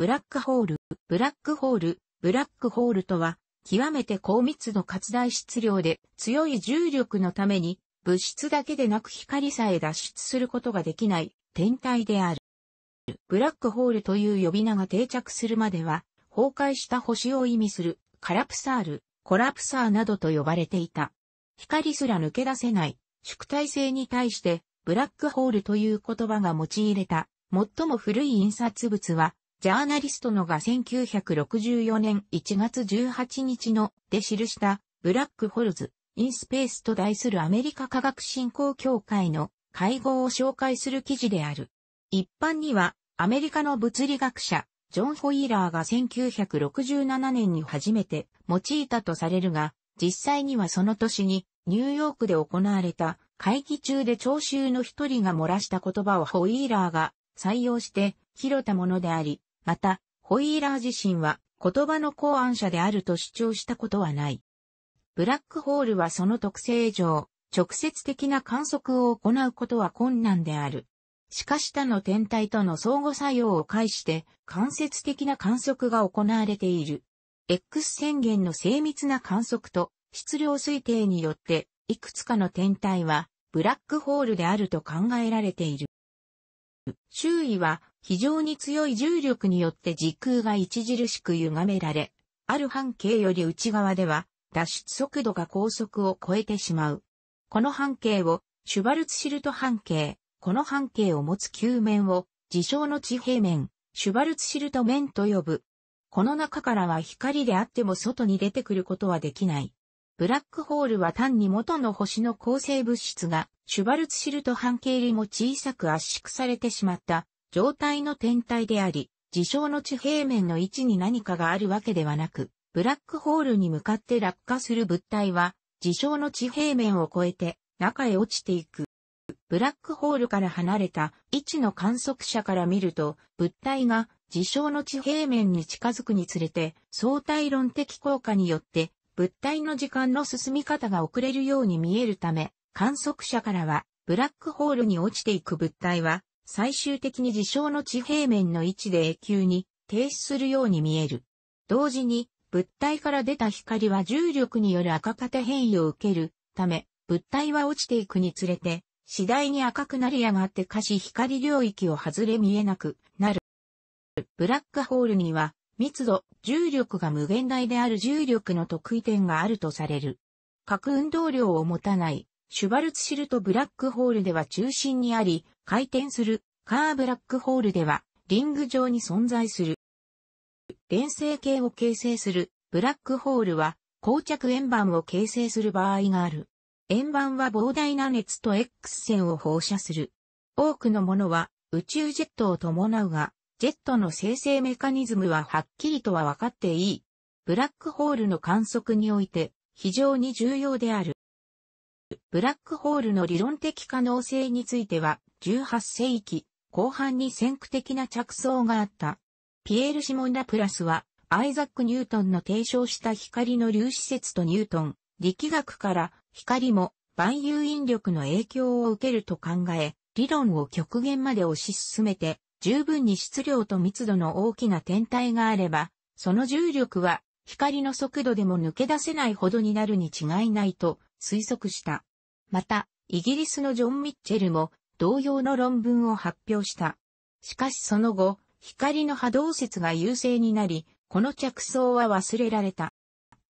ブラックホール、ブラックホール、ブラックホールとは、極めて高密度活大質量で強い重力のために物質だけでなく光さえ脱出することができない天体である。ブラックホールという呼び名が定着するまでは、崩壊した星を意味するカラプサール、コラプサーなどと呼ばれていた。光すら抜け出せない宿体性に対してブラックホールという言葉が用いれた最も古い印刷物はジャーナリストのが1964年1月18日ので記したブラックホルズ、インスペースと題するアメリカ科学振興協会の会合を紹介する記事である。一般にはアメリカの物理学者、ジョン・ホイーラーが1967年に初めて用いたとされるが、実際にはその年にニューヨークで行われた会議中で聴衆の一人が漏らした言葉をホイーラーが採用して広たものであり、また、ホイーラー自身は言葉の考案者であると主張したことはない。ブラックホールはその特性上、直接的な観測を行うことは困難である。しかし他の天体との相互作用を介して間接的な観測が行われている。X 宣言の精密な観測と質量推定によっていくつかの天体はブラックホールであると考えられている。周囲は非常に強い重力によって時空が著しく歪められ、ある半径より内側では脱出速度が高速を超えてしまう。この半径をシュバルツシルト半径、この半径を持つ球面を自称の地平面、シュバルツシルト面と呼ぶ。この中からは光であっても外に出てくることはできない。ブラックホールは単に元の星の構成物質がシュバルツシルト半径よりも小さく圧縮されてしまった状態の天体であり、事象の地平面の位置に何かがあるわけではなく、ブラックホールに向かって落下する物体は、事象の地平面を越えて中へ落ちていく。ブラックホールから離れた位置の観測者から見ると、物体が事象の地平面に近づくにつれて、相対論的効果によって、物体の時間の進み方が遅れるように見えるため、観測者からは、ブラックホールに落ちていく物体は、最終的に事象の地平面の位置で永久に停止するように見える。同時に、物体から出た光は重力による赤型変異を受けるため、物体は落ちていくにつれて、次第に赤くなりやがって可視光領域を外れ見えなくなる。ブラックホールには、密度、重力が無限大である重力の特異点があるとされる。核運動量を持たない、シュバルツシルトブラックホールでは中心にあり、回転するカーブラックホールではリング上に存在する。連星形を形成するブラックホールは膠着円盤を形成する場合がある。円盤は膨大な熱と X 線を放射する。多くのものは宇宙ジェットを伴うが、ジェットの生成メカニズムははっきりとは分かっていい。ブラックホールの観測において非常に重要である。ブラックホールの理論的可能性については、18世紀後半に先駆的な着想があった。ピエール・シモン・ラプラスは、アイザック・ニュートンの提唱した光の粒子説とニュートン、力学から光も万有引力の影響を受けると考え、理論を極限まで推し進めて、十分に質量と密度の大きな天体があれば、その重力は光の速度でも抜け出せないほどになるに違いないと推測した。また、イギリスのジョン・ミッチェルも同様の論文を発表した。しかしその後、光の波動説が優勢になり、この着想は忘れられた。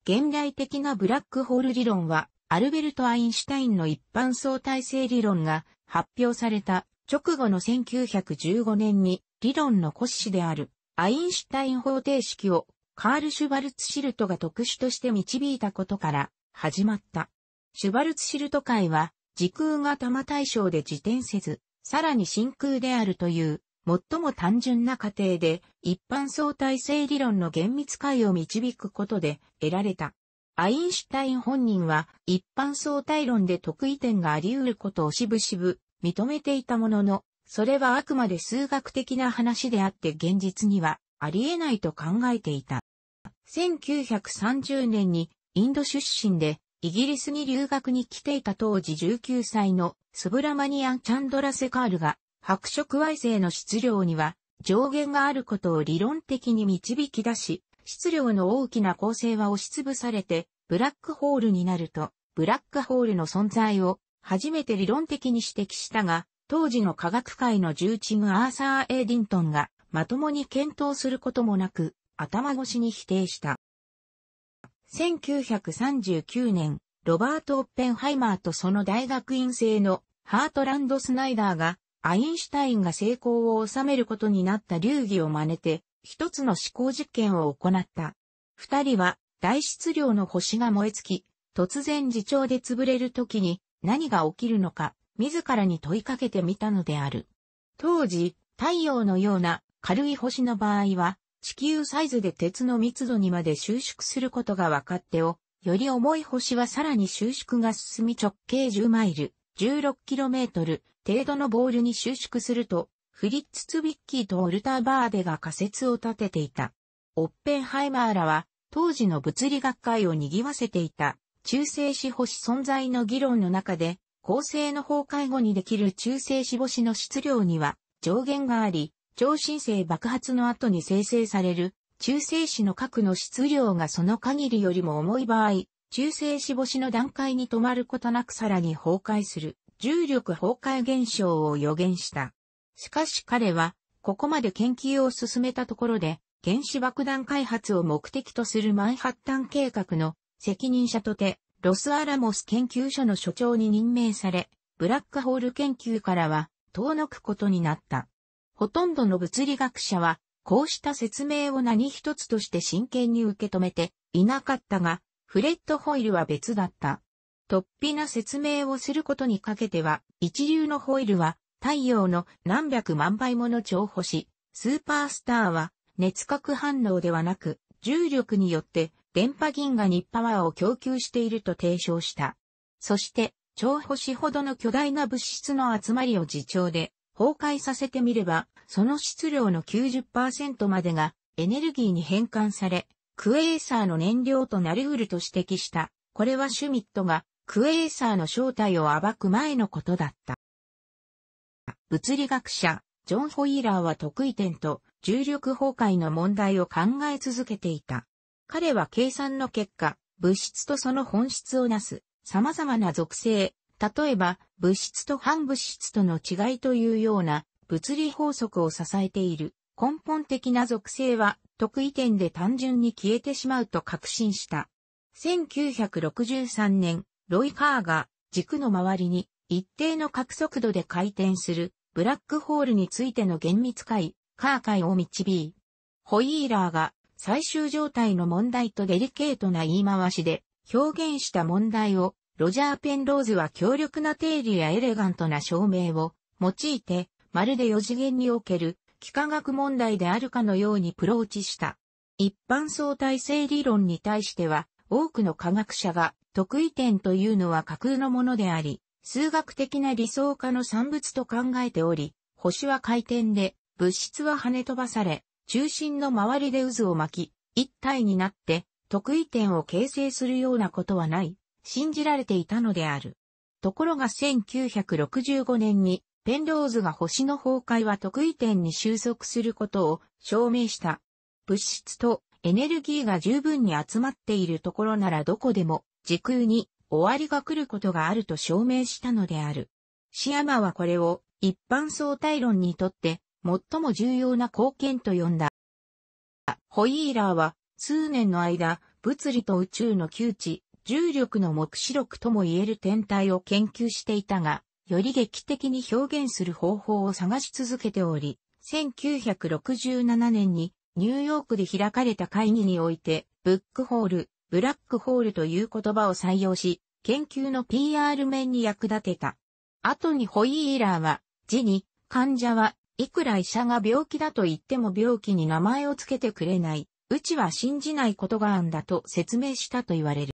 現代的なブラックホール理論は、アルベルト・アインシュタインの一般相対性理論が発表された直後の1915年に理論の骨子であるアインシュタイン方程式をカール・シュバルツシルトが特殊として導いたことから始まった。シュバルツシルト海は、時空が多摩対象で自転せず、さらに真空であるという、最も単純な過程で、一般相対性理論の厳密解を導くことで得られた。アインシュタイン本人は、一般相対論で得意点があり得ることをしぶしぶ認めていたものの、それはあくまで数学的な話であって現実にはあり得ないと考えていた。1930年にインド出身でイギリスに留学に来ていた当時19歳のスブラマニアン・チャンドラセカールが白色矮星の質量には上限があることを理論的に導き出し、質量の大きな構成は押しつぶされてブラックホールになると、ブラックホールの存在を初めて理論的に指摘したが、当時の科学界の重鎮アーサー・エイディントンがまともに検討することもなく頭越しに否定した。1939年、ロバート・オッペンハイマーとその大学院生のハートランド・スナイダーが、アインシュタインが成功を収めることになった流儀を真似て、一つの思考実験を行った。二人は、大質量の星が燃え尽き、突然自重で潰れる時に何が起きるのか、自らに問いかけてみたのである。当時、太陽のような軽い星の場合は、地球サイズで鉄の密度にまで収縮することが分かってお、より重い星はさらに収縮が進み直径10マイル、16km 程度のボールに収縮すると、フリッツ・ツビッキーとオルター・バーデが仮説を立てていた。オッペンハイマーらは、当時の物理学会を賑わせていた、中性子星存在の議論の中で、恒星の崩壊後にできる中性子星の質量には上限があり、超新星爆発の後に生成される中性子の核の質量がその限りよりも重い場合、中性子星の段階に止まることなくさらに崩壊する重力崩壊現象を予言した。しかし彼は、ここまで研究を進めたところで、原子爆弾開発を目的とするマンハッタン計画の責任者とて、ロスアラモス研究所の所長に任命され、ブラックホール研究からは遠のくことになった。ほとんどの物理学者は、こうした説明を何一つとして真剣に受け止めていなかったが、フレッド・ホイルは別だった。突飛な説明をすることにかけては、一流のホイルは、太陽の何百万倍もの超星、スーパースターは、熱核反応ではなく、重力によって、電波銀河にパワーを供給していると提唱した。そして、超星ほどの巨大な物質の集まりを自重で、崩壊させてみれば、その質量の90%までがエネルギーに変換され、クエーサーの燃料となりうると指摘した。これはシュミットがクエーサーの正体を暴く前のことだった。物理学者、ジョン・ホイーラーは得意点と重力崩壊の問題を考え続けていた。彼は計算の結果、物質とその本質をなす様々な属性、例えば、物質と反物質との違いというような物理法則を支えている根本的な属性は特異点で単純に消えてしまうと確信した。1963年、ロイ・カーが軸の周りに一定の角速度で回転するブラックホールについての厳密解、カー解を導い、ホイーラーが最終状態の問題とデリケートな言い回しで表現した問題をロジャー・ペンローズは強力な定理やエレガントな証明を用いて、まるで四次元における幾何学問題であるかのようにプローチした。一般相対性理論に対しては、多くの科学者が得意点というのは架空のものであり、数学的な理想化の産物と考えており、星は回転で、物質は跳ね飛ばされ、中心の周りで渦を巻き、一体になって、得意点を形成するようなことはない、信じられていたのである。ところが1965年にペンローズが星の崩壊は得意点に収束することを証明した。物質とエネルギーが十分に集まっているところならどこでも時空に終わりが来ることがあると証明したのである。シアマはこれを一般相対論にとって最も重要な貢献と呼んだ。ホイーラーは数年の間物理と宇宙の窮地、重力の目視力とも言える天体を研究していたが、より劇的に表現する方法を探し続けており、1967年にニューヨークで開かれた会議において、ブックホール、ブラックホールという言葉を採用し、研究の PR 面に役立てた。後にホイーラーは、字に、患者はいくら医者が病気だと言っても病気に名前をつけてくれない。うちは信じないことがあんだと説明したと言われる。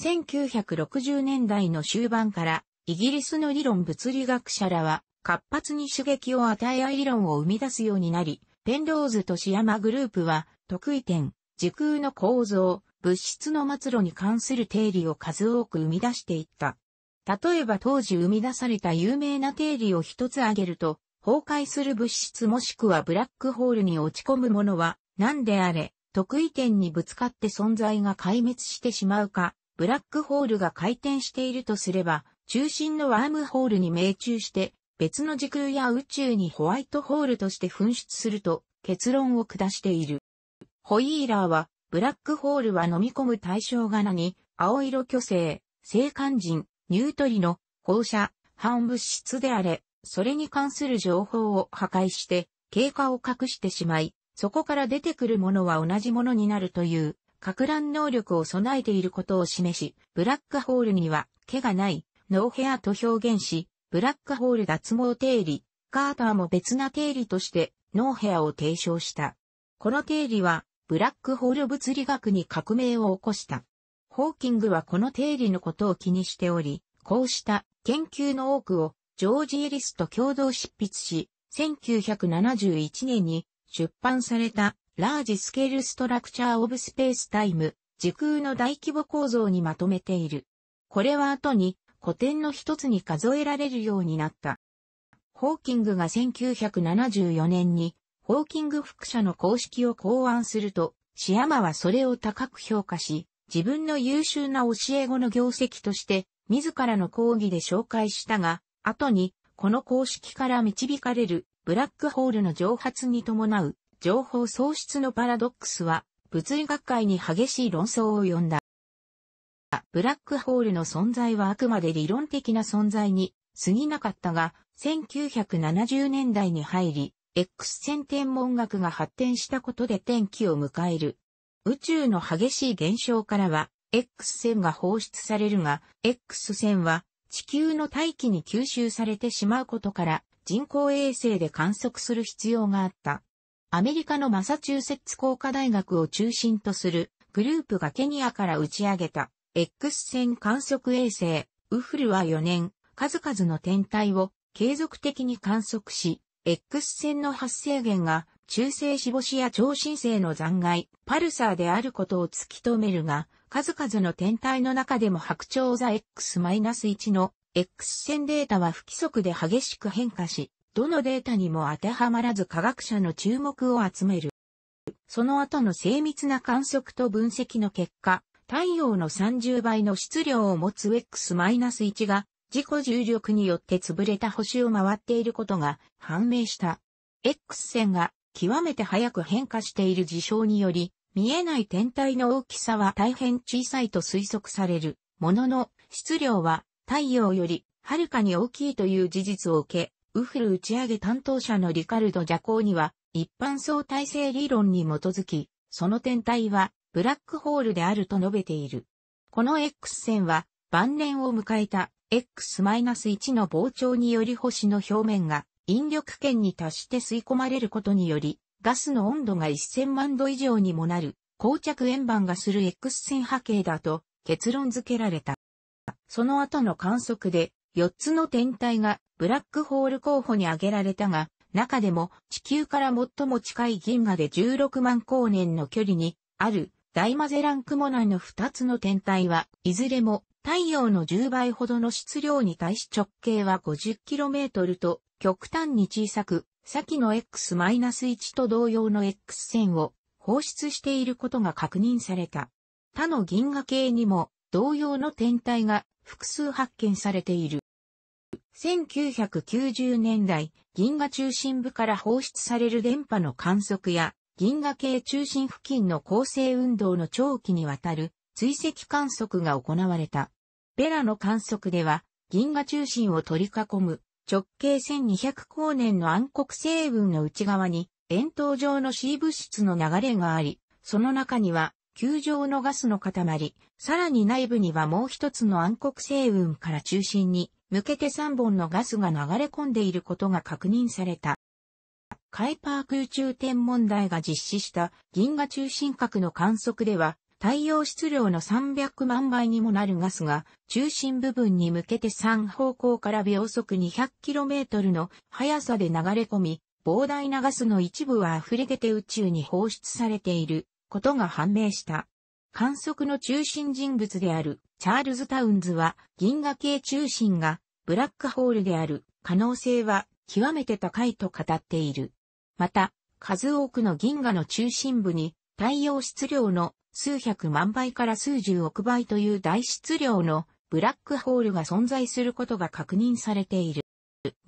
1960年代の終盤から、イギリスの理論物理学者らは、活発に刺激を与え合い理論を生み出すようになり、ペンローズとシアマグループは、得意点、時空の構造、物質の末路に関する定理を数多く生み出していった。例えば当時生み出された有名な定理を一つ挙げると、崩壊する物質もしくはブラックホールに落ち込むものは、何であれ、得意点にぶつかって存在が壊滅してしまうか、ブラックホールが回転しているとすれば、中心のワームホールに命中して、別の時空や宇宙にホワイトホールとして噴出すると結論を下している。ホイーラーは、ブラックホールは飲み込む対象が何、青色巨星、星間人、ニュートリノ、放射、反物質であれ、それに関する情報を破壊して、経過を隠してしまい、そこから出てくるものは同じものになるという格乱能力を備えていることを示し、ブラックホールには、毛がない、ノーヘアと表現し、ブラックホール脱毛定理、カーターも別な定理として、ノーヘアを提唱した。この定理は、ブラックホール物理学に革命を起こした。ホーキングはこの定理のことを気にしており、こうした研究の多くをジョージ・エリスと共同執筆し、1971年に出版されたラージスケールストラクチャーオブスペースタイム、時空の大規模構造にまとめている。これは後に古典の一つに数えられるようになった。ホーキングが1974年にホーキング副社の公式を考案すると、シアマはそれを高く評価し、自分の優秀な教え子の業績として、自らの講義で紹介したが、後に、この公式から導かれる、ブラックホールの蒸発に伴う、情報喪失のパラドックスは、物理学会に激しい論争を呼んだ。ブラックホールの存在はあくまで理論的な存在に過ぎなかったが、1970年代に入り、X 線天文学が発展したことで転機を迎える。宇宙の激しい現象からは、X 線が放出されるが、X 線は地球の大気に吸収されてしまうことから、人工衛星で観測する必要があった。アメリカのマサチューセッツ工科大学を中心とするグループがケニアから打ち上げた X 線観測衛星ウフルは4年数々の天体を継続的に観測し、X 線の発生源が中性子星や超新星の残骸、パルサーであることを突き止めるが、数々の天体の中でも白鳥座 X-1 の X 線データは不規則で激しく変化し、どのデータにも当てはまらず科学者の注目を集める。その後の精密な観測と分析の結果、太陽の30倍の質量を持つ X-1 が自己重力によって潰れた星を回っていることが判明した。X 線が極めて早く変化している事象により、見えない天体の大きさは大変小さいと推測されるものの質量は太陽よりはるかに大きいという事実を受け、ウフル打ち上げ担当者のリカルド・ジャコーには、一般相対性理論に基づき、その天体は、ブラックホールであると述べている。この X 線は、晩年を迎えた X-1 の膨張により星の表面が引力圏に達して吸い込まれることにより、ガスの温度が1000万度以上にもなる、膠着円盤がする X 線波形だと結論付けられた。その後の観測で、4つの天体がブラックホール候補に挙げられたが、中でも地球から最も近い銀河で16万光年の距離にある大マゼラン雲内の2つの天体はいずれも太陽の10倍ほどの質量に対し直径は 50km と極端に小さく、先の X-1 と同様の X 線を放出していることが確認された。他の銀河系にも同様の天体が複数発見されている。1990年代、銀河中心部から放出される電波の観測や、銀河系中心付近の恒星運動の長期にわたる追跡観測が行われた。ベラの観測では、銀河中心を取り囲む直径1200光年の暗黒星雲の内側に円筒状の C 物質の流れがあり、その中には球状のガスの塊、さらに内部にはもう一つの暗黒星雲から中心に向けて3本のガスが流れ込んでいることが確認された。カイパー空中天文台が実施した銀河中心核の観測では、太陽質量の300万倍にもなるガスが中心部分に向けて3方向から秒速 200km の速さで流れ込み、膨大なガスの一部は溢れ出て宇宙に放出されていることが判明した。観測の中心人物であるチャールズ・タウンズは銀河系中心がブラックホールである可能性は極めて高いと語っている。また、数多くの銀河の中心部に太陽質量の数百万倍から数十億倍という大質量のブラックホールが存在することが確認されている。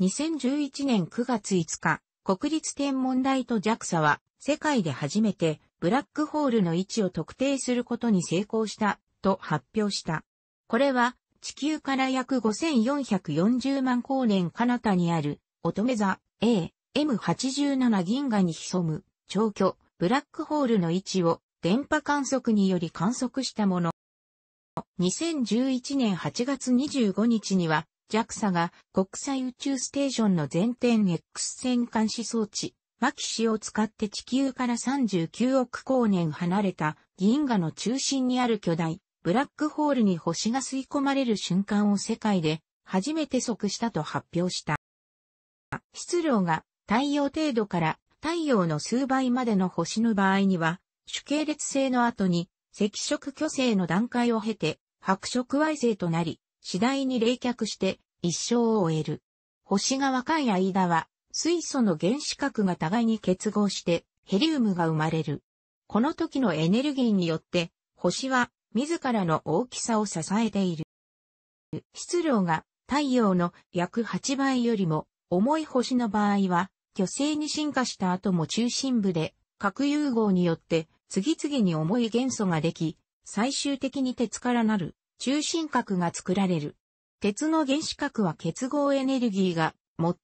2011年9月5日、国立天文台と JAXA は世界で初めてブラックホールの位置を特定することに成功したと発表した。これは地球から約5440万光年彼方にある乙女座 A、M87 銀河に潜む長距ブラックホールの位置を電波観測により観測したもの。2011年8月25日には JAXA が国際宇宙ステーションの全天 X 線監視装置マキシを使って地球から39億光年離れた銀河の中心にある巨大ブラックホールに星が吸い込まれる瞬間を世界で初めて即したと発表した。質量が太陽程度から太陽の数倍までの星の場合には、主系列星の後に赤色巨星の段階を経て白色矮星となり、次第に冷却して一生を終える。星が若い間は水素の原子核が互いに結合してヘリウムが生まれる。この時のエネルギーによって星は自らの大きさを支えている。質量が太陽の約8倍よりも重い星の場合は、巨星に進化した後も中心部で核融合によって次々に重い元素ができ、最終的に鉄からなる中心核が作られる。鉄の原子核は結合エネルギーが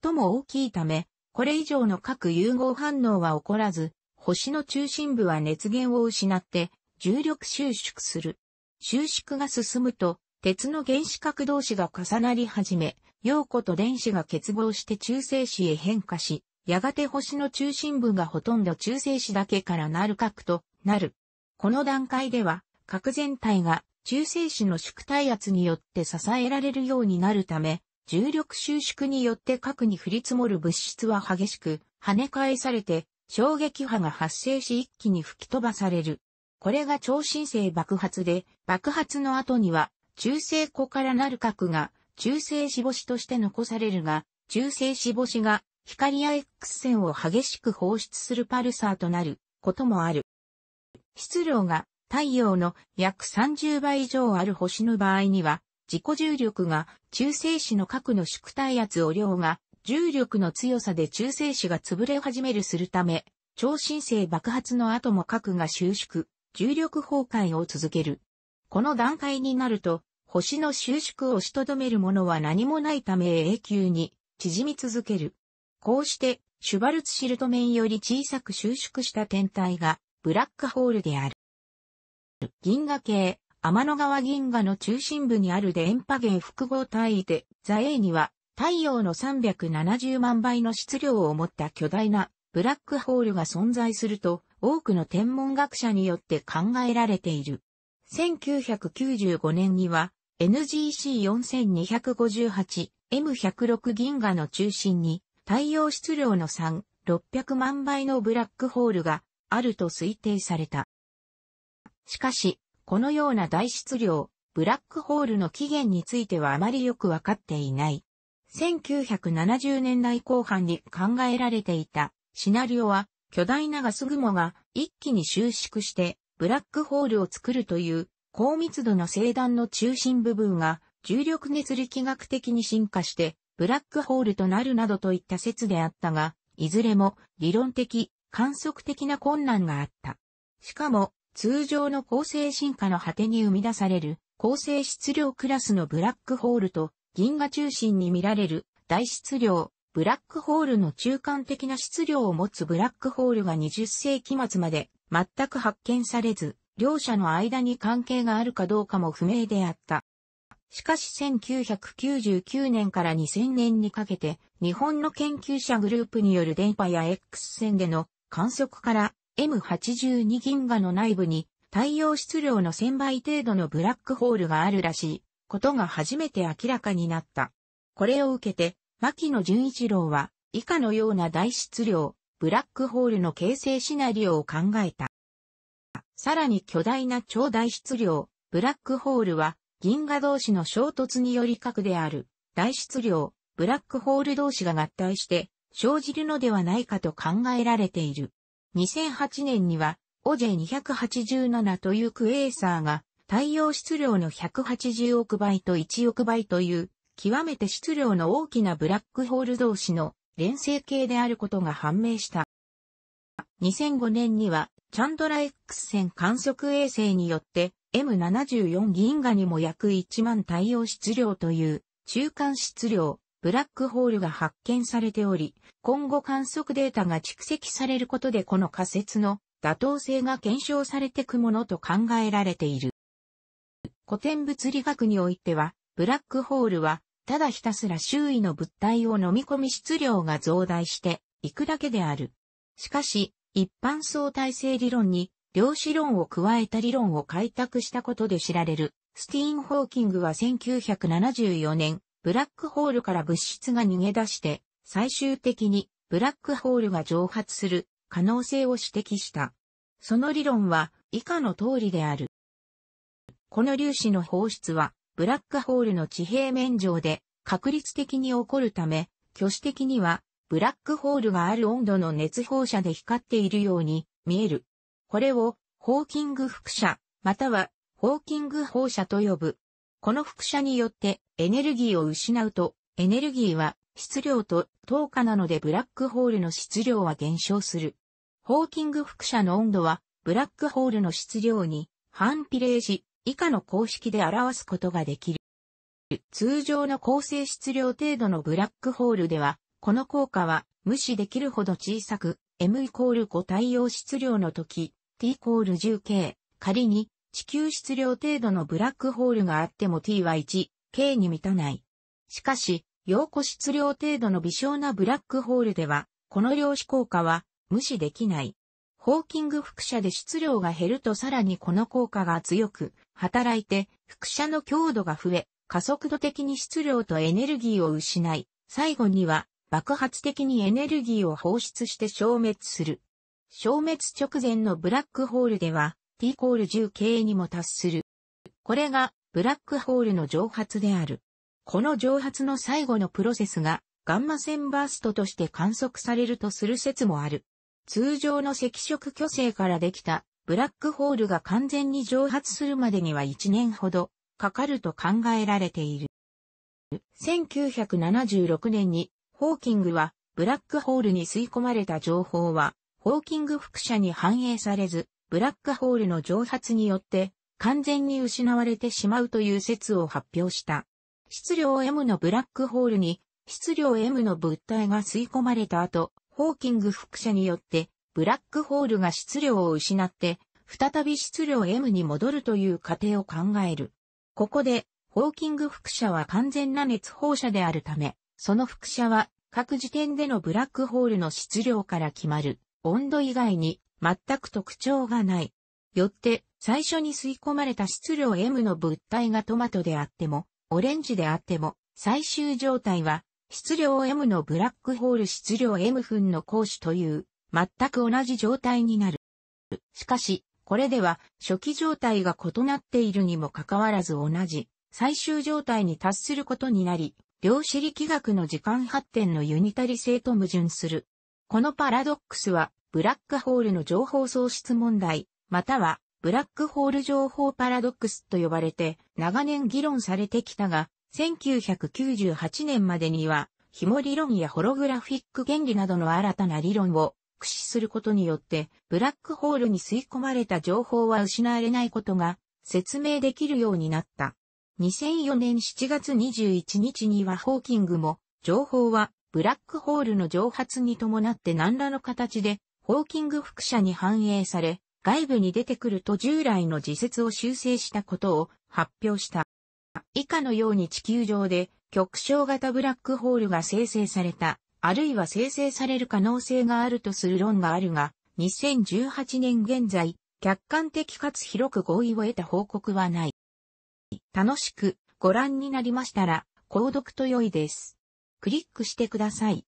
最も大きいため、これ以上の核融合反応は起こらず、星の中心部は熱源を失って重力収縮する。収縮が進むと、鉄の原子核同士が重なり始め、陽子と電子が結合して中性子へ変化し、やがて星の中心部がほとんど中性子だけからなる核となる。この段階では、核全体が中性子の縮体圧によって支えられるようになるため、重力収縮によって核に降り積もる物質は激しく跳ね返されて衝撃波が発生し一気に吹き飛ばされる。これが超新星爆発で、爆発の後には中性子からなる核が中性子星として残されるが、中性子星が光や X 線を激しく放出するパルサーとなることもある。質量が太陽の約30倍以上ある星の場合には、自己重力が中性子の核の縮体圧を量が重力の強さで中性子が潰れ始めるするため、超新星爆発の後も核が収縮、重力崩壊を続ける。この段階になると、星の収縮をしとどめるものは何もないため永久に縮み続ける。こうして、シュバルツシルト面より小さく収縮した天体がブラックホールである。銀河系、天の川銀河の中心部にある電波源複合体で、ザエには太陽の370万倍の質量を持った巨大なブラックホールが存在すると多くの天文学者によって考えられている。1995年には NGC4258M106 銀河の中心に太陽質量の3、600万倍のブラックホールがあると推定された。しかし、このような大質量、ブラックホールの起源についてはあまりよくわかっていない。1970年代後半に考えられていたシナリオは巨大なガス雲が一気に収縮してブラックホールを作るという高密度の星団の中心部分が重力熱力学的に進化してブラックホールとなるなどといった説であったが、いずれも理論的、観測的な困難があった。しかも通常の構成進化の果てに生み出される、構成質量クラスのブラックホールと、銀河中心に見られる大質量、ブラックホールの中間的な質量を持つブラックホールが20世紀末まで全く発見されず、両者の間に関係があるかどうかも不明であった。しかし1999年から2000年にかけて、日本の研究者グループによる電波や X 線での観測から M82 銀河の内部に太陽質量の1000倍程度のブラックホールがあるらしいことが初めて明らかになった。これを受けて、牧野純一郎は以下のような大質量、ブラックホールの形成シナリオを考えた。さらに巨大な超大質量、ブラックホールは銀河同士の衝突により核である大質量、ブラックホール同士が合体して生じるのではないかと考えられている。2008年には、オジェ287というクエーサーが、太陽質量の180億倍と1億倍という、極めて質量の大きなブラックホール同士の連星形であることが判明した。2005年には、チャンドラ X 線観測衛星によって、M74 銀河にも約1万太陽質量という中間質量、ブラックホールが発見されており、今後観測データが蓄積されることでこの仮説の妥当性が検証されてくものと考えられている。古典物理学においては、ブラックホールは、ただひたすら周囲の物体を飲み込み質量が増大していくだけである。しかし、一般相対性理論に量子論を加えた理論を開拓したことで知られる、スティーン・ホーキングは1974年、ブラックホールから物質が逃げ出して、最終的にブラックホールが蒸発する可能性を指摘した。その理論は以下の通りである。この粒子の放出はブラックホールの地平面上で確率的に起こるため、挙手的にはブラックホールがある温度の熱放射で光っているように見える。これをホーキング輻射またはホーキング放射と呼ぶ。この副射によってエネルギーを失うと、エネルギーは質量と等価なのでブラックホールの質量は減少する。ホーキング副射の温度はブラックホールの質量に反比例し以下の公式で表すことができる。通常の構成質量程度のブラックホールでは、この効果は無視できるほど小さく、M イコール5対応質量の時、T イコール 10K、仮に地球質量程度のブラックホールがあっても T は 1K に満たない。しかし、陽子質量程度の微小なブラックホールでは、この量子効果は無視できない。ホーキング副射で質量が減るとさらにこの効果が強く働いて、副射の強度が増え、加速度的に質量とエネルギーを失い、最後には爆発的にエネルギーを放出して消滅する。消滅直前のブラックホールでは、t イコール 10K にも達する。これがブラックホールの蒸発である。この蒸発の最後のプロセスがガンマ線バーストとして観測されるとする説もある。通常の赤色巨星からできたブラックホールが完全に蒸発するまでには1年ほどかかると考えられている。1976年にホーキングはブラックホールに吸い込まれた情報はホーキング副社に反映されずブラックホールの蒸発によって完全に失われてしまうという説を発表した。質量 M のブラックホールに質量 M の物体が吸い込まれた後、ホーキング副射によってブラックホールが質量を失って再び質量 M に戻るという過程を考える。ここでホーキング副射は完全な熱放射であるため、その副射は各時点でのブラックホールの質量から決まる。温度以外に全く特徴がない。よって、最初に吸い込まれた質量 M の物体がトマトであっても、オレンジであっても、最終状態は、質量 M のブラックホール質量 M 分の光子という、全く同じ状態になる。しかし、これでは初期状態が異なっているにもかかわらず同じ最終状態に達することになり、量子力学の時間発展のユニタリ性と矛盾する。このパラドックスはブラックホールの情報喪失問題、または、ブラックホール情報パラドックスと呼ばれて、長年議論されてきたが、1998年までには、紐理論やホログラフィック原理などの新たな理論を駆使することによって、ブラックホールに吸い込まれた情報は失われないことが説明できるようになった。2004年7月21日にはホーキングも、情報はブラックホールの蒸発に伴って何らの形でホーキング副社に反映され、外部に出てくると従来の自説を修正したことを発表した。以下のように地球上で極小型ブラックホールが生成された、あるいは生成される可能性があるとする論があるが、2018年現在、客観的かつ広く合意を得た報告はない。楽しくご覧になりましたら、購読と良いです。クリックしてください。